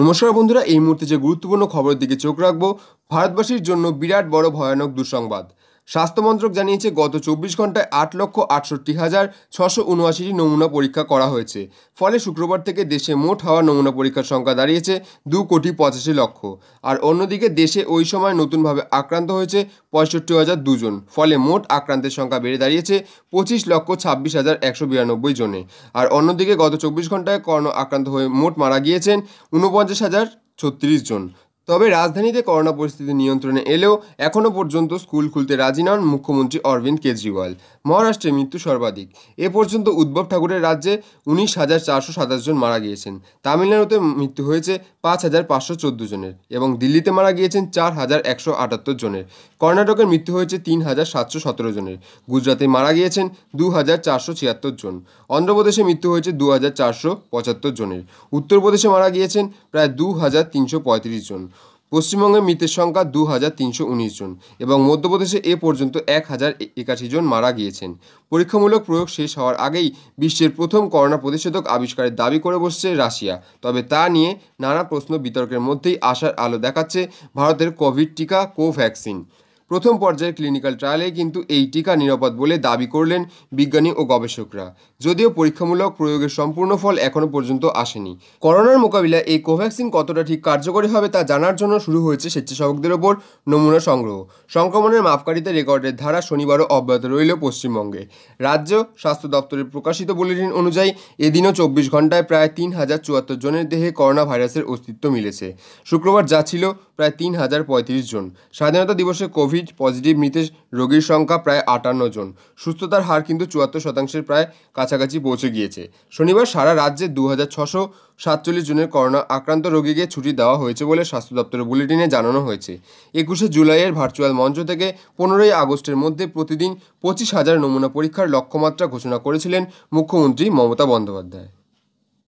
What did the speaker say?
নমস্কার বন্ধুরা এই মুহূর্তে যে গুরুত্বপূর্ণ খবরের দিকে চোখ রাখবো ভারতবাসীর জন্য বিরাট বড় ভয়ানক দুঃসংবাদ স্বাস্থ্যমন্ত্রক জানিয়েছে গত চব্বিশ ঘন্টায় আট লক্ষ আটষট্টি হাজার ছশো উনআশিটি নমুনা পরীক্ষা করা হয়েছে ফলে শুক্রবার থেকে দেশে মোট হওয়া নমুনা পরীক্ষার সংখ্যা দাঁড়িয়েছে দু কোটি পঁচাশি লক্ষ আর অন্যদিকে দেশে ওই সময় নতুনভাবে আক্রান্ত হয়েছে পঁয়ষট্টি হাজার দুজন ফলে মোট আক্রান্তের সংখ্যা বেড়ে দাঁড়িয়েছে পঁচিশ লক্ষ ছাব্বিশ হাজার একশো বিরানব্বই জনে আর অন্যদিকে গত চব্বিশ ঘন্টায় করোনা আক্রান্ত হয়ে মোট মারা গিয়েছেন ঊনপঞ্চাশ হাজার ছত্রিশ জন তবে রাজধানীতে করোনা পরিস্থিতি নিয়ন্ত্রণে এলেও এখনও পর্যন্ত স্কুল খুলতে রাজি নন মুখ্যমন্ত্রী অরবিন্দ কেজরিওয়াল মহারাষ্ট্রে মৃত্যু সর্বাধিক এ পর্যন্ত উদ্ভব ঠাকুরের রাজ্যে উনিশ হাজার চারশো সাতাশ জন মারা গিয়েছেন তামিলনাড়ুতে মৃত্যু হয়েছে পাঁচ হাজার পাঁচশো চোদ্দো জনের এবং দিল্লিতে মারা গিয়েছেন চার হাজার একশো আটাত্তর জনের কর্ণাটকের মৃত্যু হয়েছে তিন হাজার সাতশো সতেরো জনের গুজরাতে মারা গিয়েছেন দু হাজার চারশো ছিয়াত্তর জন অন্ধ্রপ্রদেশে মৃত্যু হয়েছে দু হাজার চারশো পঁচাত্তর জনের উত্তরপ্রদেশে মারা গিয়েছেন প্রায় দু হাজার তিনশো পঁয়ত্রিশ জন পশ্চিমবঙ্গে মৃতের সংখ্যা দু হাজার তিনশো উনিশ জন এবং মধ্যপ্রদেশে এ পর্যন্ত এক হাজার একাশি জন মারা গিয়েছেন পরীক্ষামূলক প্রয়োগ শেষ হওয়ার আগেই বিশ্বের প্রথম করোনা প্রতিষেধক আবিষ্কারের দাবি করে বসছে রাশিয়া তবে তা নিয়ে নানা প্রশ্ন বিতর্কের মধ্যেই আসার আলো দেখাচ্ছে ভারতের কোভিড টিকা কোভ্যাক্সিন প্রথম পর্যায়ের ক্লিনিক্যাল ট্রায়ালে কিন্তু এই টিকা নিরাপদ বলে দাবি করলেন বিজ্ঞানী ও গবেষকরা যদিও পরীক্ষামূলক প্রয়োগের সম্পূর্ণ ফল এখনও পর্যন্ত আসেনি করোনার মোকাবিলায় এই কোভ্যাক্সিন কতটা ঠিক কার্যকরী হবে তা জানার জন্য শুরু হয়েছে স্বেচ্ছাসেবকদের ওপর নমুনা সংগ্রহ সংক্রমণের মাপকারিতে রেকর্ডের ধারা শনিবারও অব্যাহত রইল পশ্চিমবঙ্গে রাজ্য স্বাস্থ্য দপ্তরের প্রকাশিত বুলেটিন অনুযায়ী এদিনও চব্বিশ ঘন্টায় প্রায় তিন হাজার চুয়াত্তর জনের দেহে করোনা ভাইরাসের অস্তিত্ব মিলেছে শুক্রবার যা ছিল প্রায় তিন হাজার পঁয়ত্রিশ জন স্বাধীনতা দিবসে কোভিড পজিটিভ মৃতের রোগীর সংখ্যা প্রায় আটান্ন জন সুস্থতার হার কিন্তু চুয়াত্তর শতাংশের প্রায় কাছাকাছি পৌঁছে গিয়েছে শনিবার সারা রাজ্যে দু হাজার ছশো সাতচল্লিশ জনের করোনা আক্রান্ত রোগীকে ছুটি দেওয়া হয়েছে বলে স্বাস্থ্য দপ্তরের বুলেটিনে জানানো হয়েছে একুশে জুলাইয়ের ভার্চুয়াল মঞ্চ থেকে পনেরোই আগস্টের মধ্যে প্রতিদিন পঁচিশ হাজার নমুনা পরীক্ষার লক্ষ্যমাত্রা ঘোষণা করেছিলেন মুখ্যমন্ত্রী মমতা বন্দ্যোপাধ্যায়